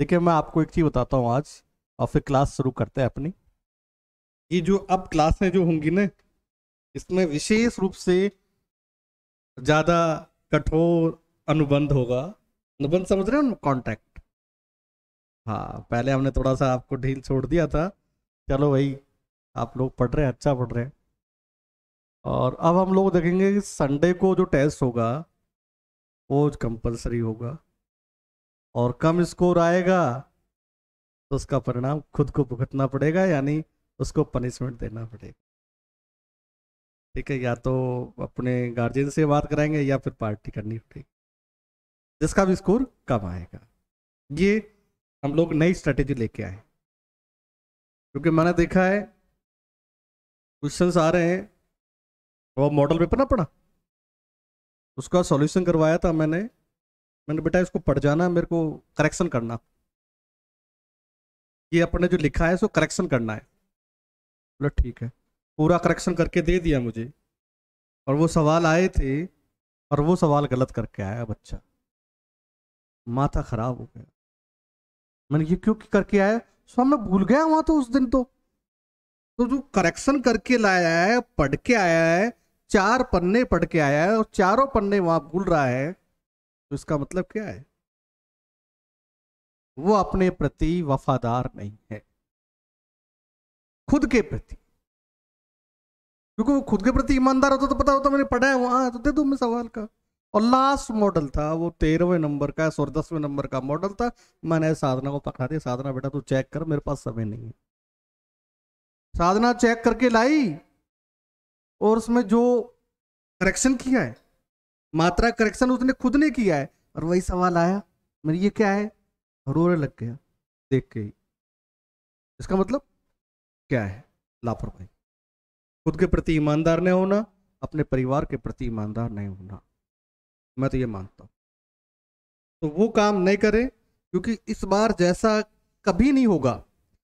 देखिए मैं आपको एक चीज़ बताता हूँ आज और फिर क्लास शुरू करते हैं अपनी ये जो अब क्लासें जो होंगी ना इसमें विशेष रूप से ज़्यादा कठोर अनुबंध होगा अनुबंध समझ रहे हो कॉन्टैक्ट हाँ पहले हमने थोड़ा सा आपको ढील छोड़ दिया था चलो भाई आप लोग पढ़ रहे हैं अच्छा पढ़ रहे हैं और अब हम लोग देखेंगे कि संडे को जो टेस्ट होगा वो कंपलसरी होगा और कम स्कोर आएगा तो उसका परिणाम खुद को भुगतना पड़ेगा यानी उसको पनिशमेंट देना पड़ेगा ठीक है या तो अपने गार्जियन से बात कराएंगे या फिर पार्टी करनी पड़ेगी जिसका भी स्कोर कम आएगा ये हम लोग नई स्ट्रेटेजी लेके आए क्योंकि मैंने देखा है क्वेश्चन आ रहे हैं वो मॉडल पेपर ना पढ़ा उसका सॉल्यूशन करवाया था मैंने मैंने बेटा इसको पढ़ जाना मेरे को करेक्शन करना ये अपने जो लिखा है इसको करेक्शन करना है बोला ठीक है पूरा करेक्शन करके दे दिया मुझे और वो सवाल आए थे और वो सवाल गलत करके आया बच्चा माथा खराब हो गया मैंने ये क्यों करके आया सो मैं भूल गया वहां तो उस दिन तो तो जो करेक्शन करके लाया है पढ़ के आया है चार पन्ने पढ़ के आया है और चारों पन्ने वहां भूल रहा है तो इसका मतलब क्या है वो अपने प्रति वफादार नहीं है खुद के प्रति क्योंकि वो खुद के प्रति ईमानदार होता तो पता होता मैंने पढ़ा है वहां तो दे दो मैं सवाल का और लास्ट मॉडल था वो तेरहवें नंबर का सौ दसवें नंबर का मॉडल था मैंने साधना को पकड़ा दिया साधना बेटा तू चेक कर मेरे पास समय नहीं है साधना चेक करके लाई और उसमें जो करेक्शन किया है मात्रा करेक्शन उसने खुद ने किया है और वही सवाल आया मेरी ये क्या है रोने लग गया देख के ही इसका मतलब क्या है लापरवाही खुद के प्रति ईमानदार नहीं होना अपने परिवार के प्रति ईमानदार नहीं होना मैं तो ये मानता हूं तो वो काम नहीं करें क्योंकि इस बार जैसा कभी नहीं होगा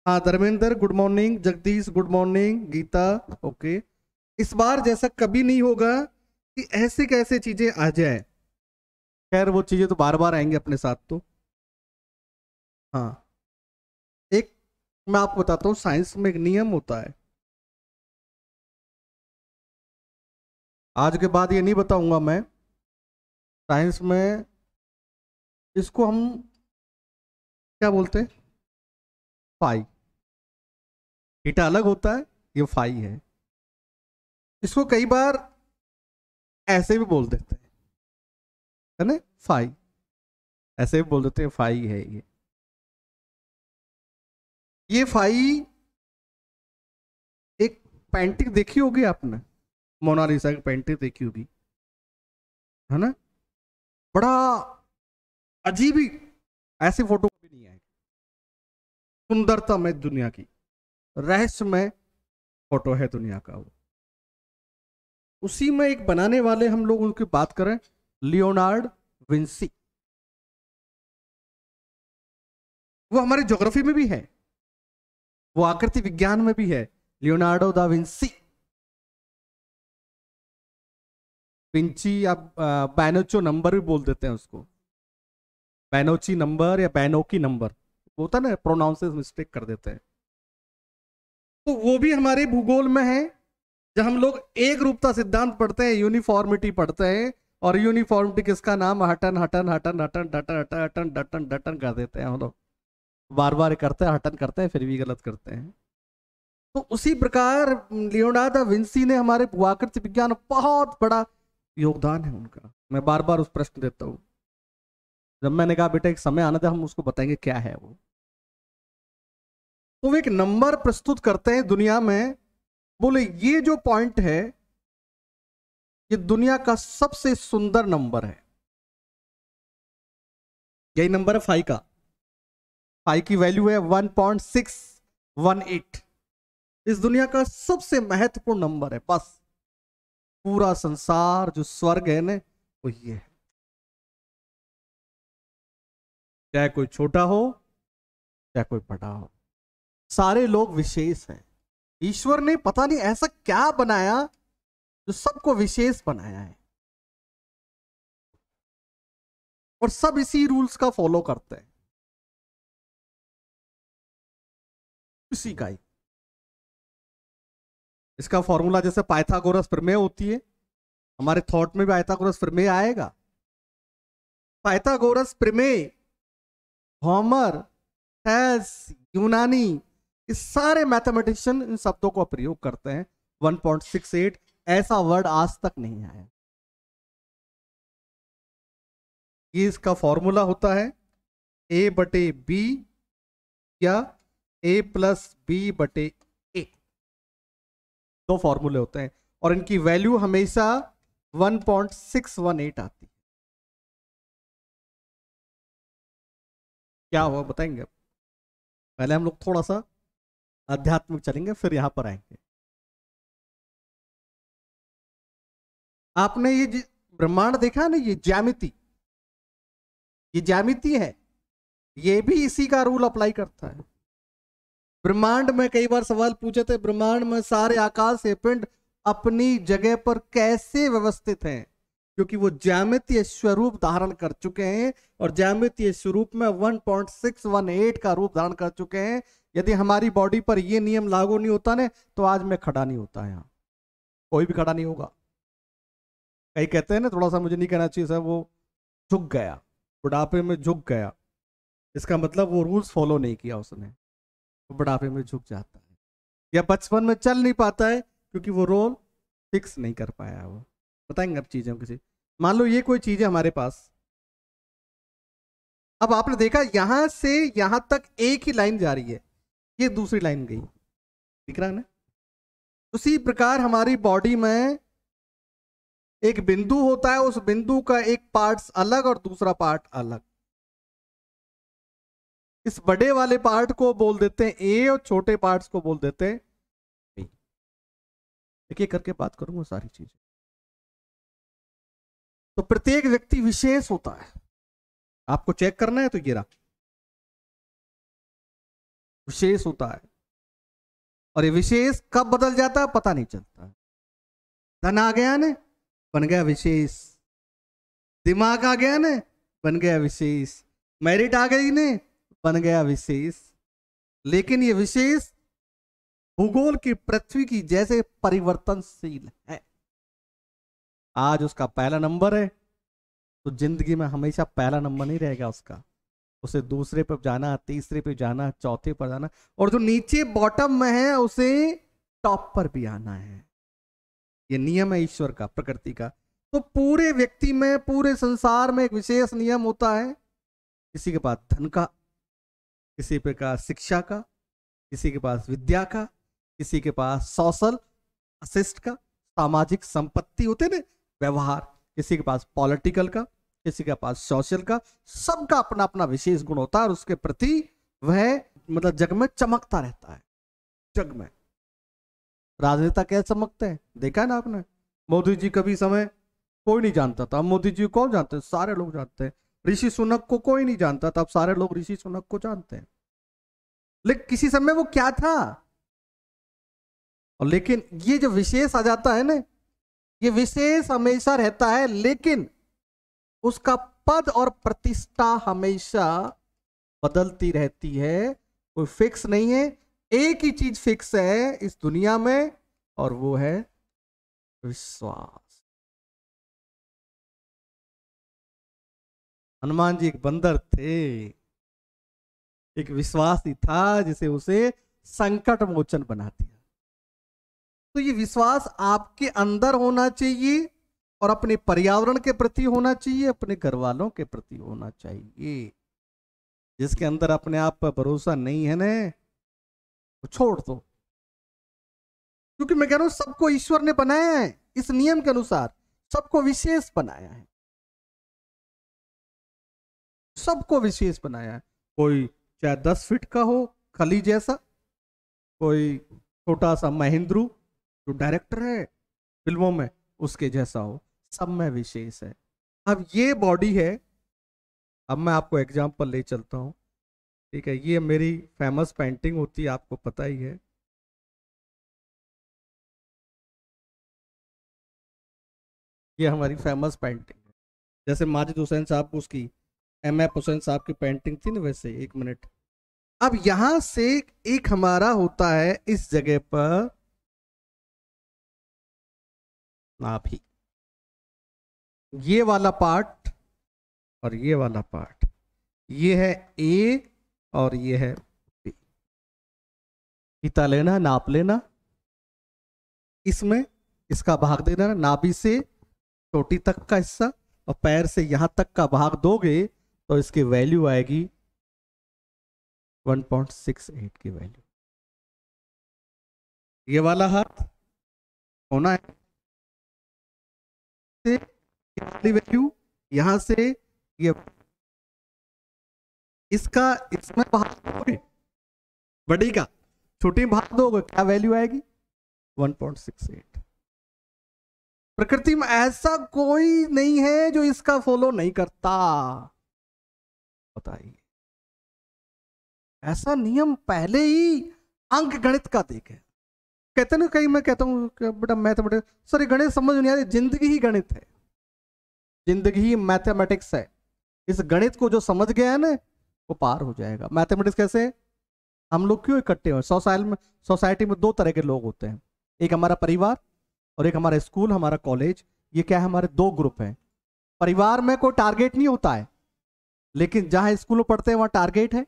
हाँ Dharmendra good morning Jagdish good morning Geeta okay इस बार जैसा कभी नहीं होगा कि ऐसे कैसे चीजें आ जाए खैर वो चीजें तो बार बार आएंगे अपने साथ तो हाँ एक मैं आपको बताता हूँ साइंस में एक नियम होता है आज के बाद ये नहीं बताऊंगा मैं साइंस में इसको हम क्या बोलते हैं फाई हीटा अलग होता है ये फाई है इसको कई बार ऐसे भी बोल देते हैं है ना फाई ऐसे भी बोल देते हैं फाई है ये ये फाई एक पेंटिंग देखी होगी आपने मोनालिसा की पेंटिंग देखी होगी है ना बड़ा अजीब ही ऐसे फोटो भी नहीं आएगी सुंदरता में दुनिया की रहस्यमय फोटो है दुनिया का वो उसी में एक बनाने वाले हम लोग उनकी बात करें लियोनार्ड विंसी वो हमारे ज्योग्राफी में भी है वो आकृति विज्ञान में भी है लियोनार्डो दा विंसी विंची या बैनोचो नंबर भी बोल देते हैं उसको बैनोची नंबर या बैनोकी नंबर होता ना प्रोनाउंसेस मिस्टेक कर देते हैं तो वो भी हमारे भूगोल में है जब हम लोग एक रूपता सिद्धांत पढ़ते हैं यूनिफॉर्मिटी पढ़ते हैं और यूनिफॉर्मिटी किसका नाम हटन हटन हटन हटन डटन हटन हटन डटन डटन कर देते हैं हम लोग बार बार करते हैं हटन करते हैं फिर भी गलत करते हैं तो उसी प्रकार लियोनार्डो विंसी ने हमारे भूआकृत विज्ञान बहुत बड़ा योगदान है उनका मैं बार बार उस प्रश्न देता हूँ जब मैंने कहा बेटा एक समय आना था हम उसको बताएंगे क्या है वो तो वे एक नंबर प्रस्तुत करते हैं दुनिया में बोले ये जो पॉइंट है ये दुनिया का सबसे सुंदर नंबर है यही नंबर है फाइव का फाइव की वैल्यू है one point six one eight इस दुनिया का सबसे महत्वपूर्ण नंबर है बस पूरा संसार जो स्वर्ग है ना वो ये है चाहे कोई छोटा हो चाहे कोई बड़ा हो सारे लोग विशेष हैं ईश्वर ने पता नहीं ऐसा क्या बनाया जो सबको विशेष बनाया है और सब इसी रूल्स का फॉलो करते हैं इसी का ही इसका फॉर्मूला जैसे पाइथागोरस प्रमेय होती है हमारे थॉट में भी पाइथागोरस प्रमेय आएगा पाइथागोरस प्रमेय हॉमर हैस यूनानी कि सारे मैथमेटिशियन इन शब्दों का प्रयोग करते हैं 1.68 ऐसा वर्ड आज तक नहीं आया ये इसका फॉर्मूला होता है ए बटे बी या a प्लस बी बटे ए दो फॉर्मूले होते हैं और इनकी वैल्यू हमेशा 1.618 आती है क्या हुआ बताएंगे पहले हम लोग थोड़ा सा अध्यात्म चलेंगे फिर यहां पर आएंगे आपने ये ब्रह्मांड देखा ना ये ज्यामिति ये ज्यामिति है ये भी इसी का रूल अप्लाई करता है ब्रह्मांड में कई बार सवाल पूछे थे ब्रह्मांड में सारे आकाश पिंड अपनी जगह पर कैसे व्यवस्थित हैं क्योंकि वो ज्यामितीय स्वरूप धारण कर चुके हैं और ज्यामितीय स्वरूप में 1.618 का रूप धारण कर चुके हैं यदि हमारी बॉडी पर ये नियम लागू नहीं होता ना तो आज मैं खड़ा नहीं होता यहाँ कोई भी खड़ा नहीं होगा कई कहते हैं ना थोड़ा सा मुझे नहीं कहना चाहिए सर वो झुक गया बुढ़ापे में झुक गया इसका मतलब वो रूल्स फॉलो नहीं किया उसने वो बुढ़ापे में झुक जाता है या बचपन में चल नहीं पाता है क्योंकि वो रोल फिक्स नहीं कर पाया वो बताएंगे आप चीज़ें किसी मान लो ये कोई चीज है हमारे पास अब आपने देखा यहां से यहां तक एक ही लाइन जा रही है ये दूसरी लाइन गई दिख रहा है ना उसी प्रकार हमारी बॉडी में एक बिंदु होता है उस बिंदु का एक पार्ट अलग और दूसरा पार्ट अलग इस बड़े वाले पार्ट को बोल देते हैं ए और छोटे पार्ट्स को बोल देते हैं बी एक करके बात करूंगा सारी चीजें तो प्रत्येक व्यक्ति विशेष होता है आपको चेक करना है तो ये रहा विशेष होता है और ये विशेष कब बदल जाता है पता नहीं चलता धन आ गया ने बन गया विशेष दिमाग आ गया ने बन गया विशेष मेरिट आ गई ने बन गया विशेष लेकिन ये विशेष भूगोल की पृथ्वी की जैसे परिवर्तनशील है आज उसका पहला नंबर है तो जिंदगी में हमेशा पहला नंबर नहीं रहेगा उसका उसे दूसरे पर जाना तीसरे पर जाना चौथे पर जाना और जो नीचे बॉटम में है उसे टॉप पर भी आना है ये नियम है ईश्वर का प्रकृति का तो पूरे व्यक्ति में पूरे संसार में एक विशेष नियम होता है किसी के पास धन का किसी के पास शिक्षा का किसी के पास विद्या का किसी के पास सोशल असिस्ट का सामाजिक संपत्ति होते ना व्यवहार किसी के पास पॉलिटिकल का किसी के पास सोशल का सबका अपना अपना विशेष गुण होता है और उसके प्रति वह मतलब जग में चमकता रहता है जग में राजनेता क्या चमकते हैं देखा है ना आपने मोदी जी कभी समय कोई नहीं जानता था मोदी जी कौन जानते हैं सारे लोग जानते हैं ऋषि सुनक को कोई नहीं जानता था अब सारे लोग ऋषि सुनक को जानते हैं लेकिन किसी समय वो क्या था और लेकिन ये जो विशेष आ जाता है ना ये विशेष हमेशा रहता है लेकिन उसका पद और प्रतिष्ठा हमेशा बदलती रहती है कोई फिक्स नहीं है एक ही चीज फिक्स है इस दुनिया में और वो है विश्वास हनुमान जी एक बंदर थे एक विश्वास ही था जिसे उसे संकट मोचन बनाती तो ये विश्वास आपके अंदर होना चाहिए और अपने पर्यावरण के प्रति होना चाहिए अपने घर वालों के प्रति होना चाहिए जिसके अंदर अपने आप पर भरोसा नहीं है ना तो छोड़ दो क्योंकि मैं कह रहा हूं सबको ईश्वर ने बनाया है इस नियम के अनुसार सबको विशेष बनाया है सबको विशेष बनाया है कोई चाहे दस फीट का हो खली जैसा कोई छोटा सा महेंद्रू जो डायरेक्टर है फिल्मों में उसके जैसा हो सब में विशेष है अब ये बॉडी है अब मैं आपको एग्जाम्पल ले चलता हूँ ठीक है ये मेरी फेमस पेंटिंग होती है आपको पता ही है ये हमारी फेमस पेंटिंग है जैसे माजिद हुसैन साहब उसकी एम एफ हुसैन साहब की पेंटिंग थी ना वैसे एक मिनट अब यहां से एक हमारा होता है इस जगह पर आप ही ये वाला पार्ट और ये वाला पार्ट ये है ए और ये है बी पिता लेना नाप लेना इसमें इसका भाग देना नाभि से चोटी तक का हिस्सा और पैर से यहां तक का भाग दोगे तो इसकी वैल्यू आएगी 1.68 की वैल्यू ये वाला हाथ होना है से वाली वैल्यू यहां से ये इसका इसमें भाग दोगे बड़ी का छोटी भाग दोगे क्या वैल्यू आएगी 1.68 प्रकृति में ऐसा कोई नहीं है जो इसका फॉलो नहीं करता बताइए ऐसा नियम पहले ही अंक गणित का देखे कहते ना कहीं मैं कहता हूँ बेटा मैथमेटिक्स सर ये गणित समझ नहीं आती जिंदगी ही गणित है जिंदगी ही मैथमेटिक्स है इस गणित को जो समझ गया है ना वो पार हो जाएगा मैथमेटिक्स कैसे हम लोग क्यों इकट्ठे हुए सोसाइल में सोसाइटी में दो तरह के लोग होते हैं एक हमारा परिवार और एक हमारा स्कूल हमारा कॉलेज ये क्या है हमारे दो ग्रुप हैं परिवार में कोई टारगेट नहीं होता है लेकिन जहाँ स्कूल पढ़ते हैं वहाँ टारगेट है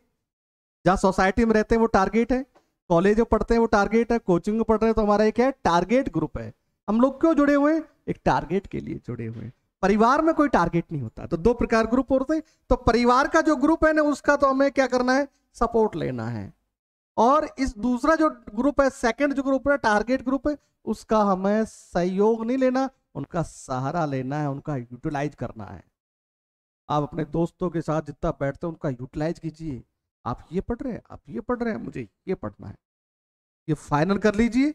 जहाँ सोसाइटी में रहते हैं वो टारगेट है कॉलेज में पढ़ते हैं वो टारगेट है कोचिंग में पढ़ रहे हैं तो हमारा एक है टारगेट ग्रुप है हम लोग क्यों जुड़े हुए हैं एक टारगेट के लिए जुड़े हुए परिवार में कोई टारगेट नहीं होता तो दो प्रकार ग्रुप होते हैं तो परिवार का जो ग्रुप है ना उसका तो हमें क्या करना है सपोर्ट लेना है और इस दूसरा जो ग्रुप है सेकंड जो ग्रुप है टारगेट ग्रुप है उसका हमें सहयोग नहीं लेना उनका सहारा लेना है उनका यूटिलाइज करना है आप अपने दोस्तों के साथ जितना बैठते हैं उनका यूटिलाइज कीजिए आप ये पढ़ रहे हैं आप ये पढ़ रहे हैं मुझे ये पढ़ना है ये फाइनल कर लीजिए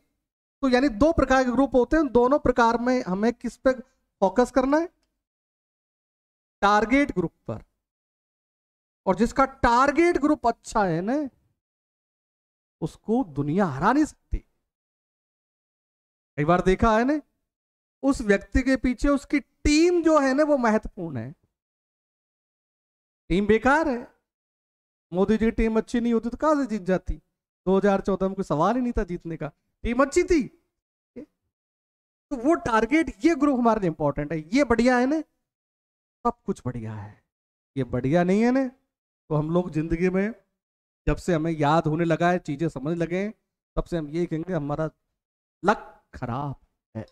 तो यानी दो प्रकार के ग्रुप होते हैं दोनों प्रकार में हमें किस पे फोकस करना है टारगेट ग्रुप पर और जिसका टारगेट ग्रुप अच्छा है ना उसको दुनिया हरा नहीं सकती कई बार देखा है ना उस व्यक्ति के पीछे उसकी टीम जो है ना वो महत्वपूर्ण है टीम बेकार है मोदी जी की टीम अच्छी नहीं होती तो कहाँ से जीत जाती 2014 में कोई सवाल ही नहीं था जीतने का टीम अच्छी थी तो वो टारगेट ये ग्रुप हमारे लिए इंपॉर्टेंट है ये बढ़िया है ना सब कुछ बढ़िया है ये बढ़िया नहीं है ना तो हम लोग जिंदगी में जब से हमें याद होने लगा है चीजें समझ लगे हैं तब से हम ये कहेंगे हमारा लक खराब है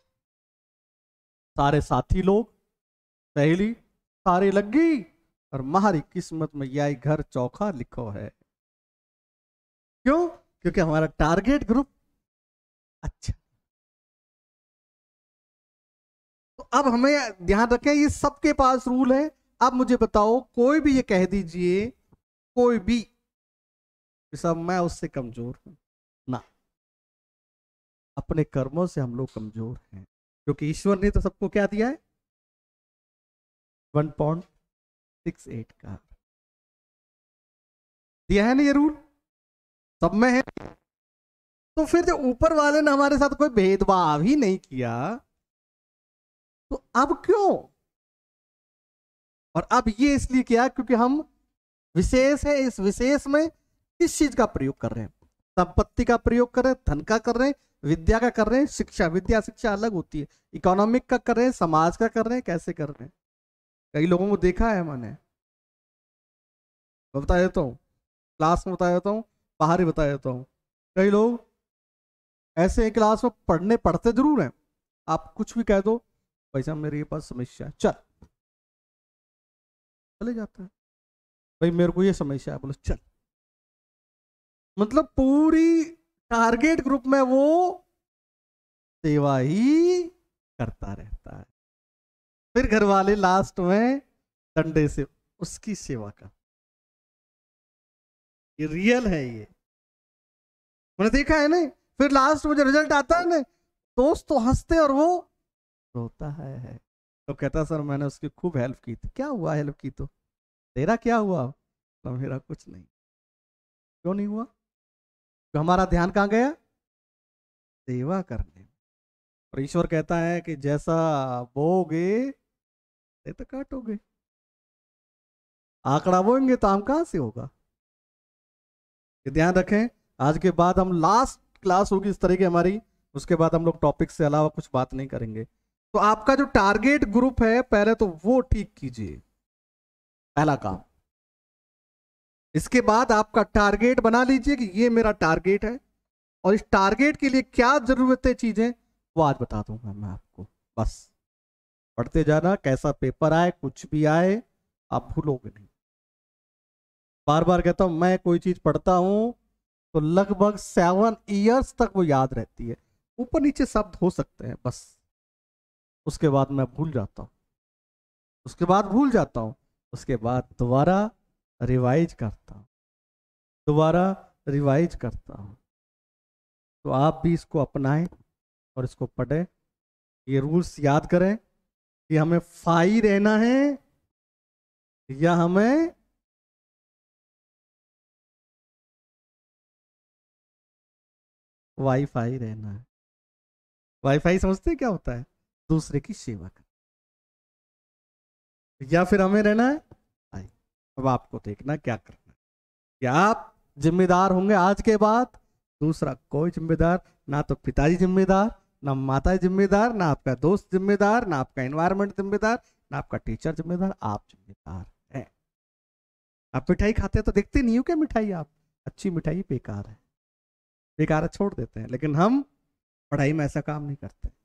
सारे साथी लोग सहेली सारे लग गई और मारी किस्मत में यह घर चौखा लिखो है क्यों क्योंकि हमारा टारगेट ग्रुप अच्छा तो अब हमें ध्यान रखें ये सबके पास रूल है अब मुझे बताओ कोई भी ये कह दीजिए कोई भी सब मैं उससे कमजोर हूं ना अपने कर्मों से हम लोग कमजोर हैं क्योंकि ईश्वर ने तो सबको क्या दिया है वन पॉइंट सिक्स एट का दिया है ना ये रूल सब में है तो फिर जो ऊपर वाले ने हमारे साथ कोई भेदभाव ही नहीं किया तो अब क्यों और अब ये इसलिए किया क्योंकि हम विशेष है इस विशेष में किस चीज का प्रयोग कर रहे हैं संपत्ति का प्रयोग कर रहे हैं धन का कर रहे हैं विद्या का कर रहे हैं शिक्षा विद्या शिक्षा अलग होती है इकोनॉमिक का कर रहे हैं समाज का कर रहे हैं कैसे कर रहे हैं कई लोगों को देखा है मैंने मैं बता देता हूँ क्लास में बता देता हूँ बाहर ही बता देता हूँ कई लोग ऐसे क्लास में पढ़ने पढ़ते जरूर हैं आप कुछ भी कह दो पैसा मेरे पास समस्या है चल चले जाता है भाई मेरे को ये समस्या है बोलो चल मतलब पूरी टारगेट ग्रुप में वो सेवा ही करता रहता है फिर घर वाले लास्ट में डंडे से उसकी सेवा कर ये रियल है ये मैंने देखा है नहीं फिर लास्ट में जो रिजल्ट आता है ना दोस्त तो हंसते और वो रोता है तो कहता सर मैंने उसकी खूब हेल्प की थी क्या हुआ हेल्प की तो तेरा क्या हुआ तो मेरा कुछ नहीं क्यों नहीं हुआ तो हमारा ध्यान कहाँ गया सेवा करने और ईश्वर कहता है कि जैसा बोगे नहीं तो काटोगे आंकड़ा बोएंगे तो आम कहां से होगा ये ध्यान रखें आज के बाद हम लास्ट क्लास होगी इस तरह की हमारी उसके बाद हम लोग टॉपिक से अलावा कुछ बात नहीं करेंगे तो आपका जो टारगेट ग्रुप है पहले तो वो ठीक कीजिए पहला काम इसके बाद आपका टारगेट बना लीजिए कि ये मेरा टारगेट है और इस टारगेट के लिए क्या जरूरत है चीजें वो आज बता दूंगा मैं आपको बस पढ़ते जाना कैसा पेपर आए कुछ भी आए आप भूलोगे नहीं बार बार कहता हूँ मैं कोई चीज़ पढ़ता हूँ तो लगभग सेवन ईयर्स तक वो याद रहती है ऊपर नीचे शब्द हो सकते हैं बस उसके बाद मैं भूल जाता हूँ उसके बाद भूल जाता हूँ उसके बाद दोबारा रिवाइज करता हूँ दोबारा रिवाइज करता हूँ तो आप भी इसको अपनाएं और इसको पढ़ें ये रूल्स याद करें कि हमें फाई रहना है या हमें वाईफाई रहना है वाईफाई समझते हैं क्या होता है दूसरे की सेवा कर या फिर हमें रहना है आई अब आपको देखना क्या करना है क्या आप जिम्मेदार होंगे आज के बाद दूसरा कोई जिम्मेदार ना तो पिताजी जिम्मेदार ना माता जिम्मेदार ना आपका दोस्त जिम्मेदार ना आपका एनवायरमेंट जिम्मेदार ना आपका टीचर जिम्मेदार आप जिम्मेदार है आप मिठाई खाते हैं तो देखते नहीं हो क्या मिठाई आप अच्छी मिठाई बेकार है बेकार है छोड़ देते हैं लेकिन हम पढ़ाई में ऐसा काम नहीं करते